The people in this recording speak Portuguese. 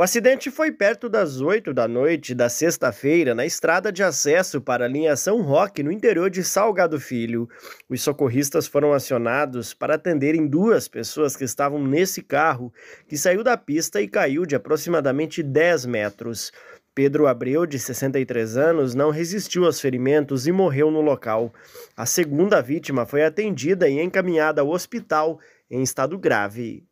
O acidente foi perto das 8 da noite da sexta-feira na estrada de acesso para a linha São Roque, no interior de Salgado Filho. Os socorristas foram acionados para atenderem duas pessoas que estavam nesse carro, que saiu da pista e caiu de aproximadamente 10 metros. Pedro Abreu, de 63 anos, não resistiu aos ferimentos e morreu no local. A segunda vítima foi atendida e encaminhada ao hospital em estado grave.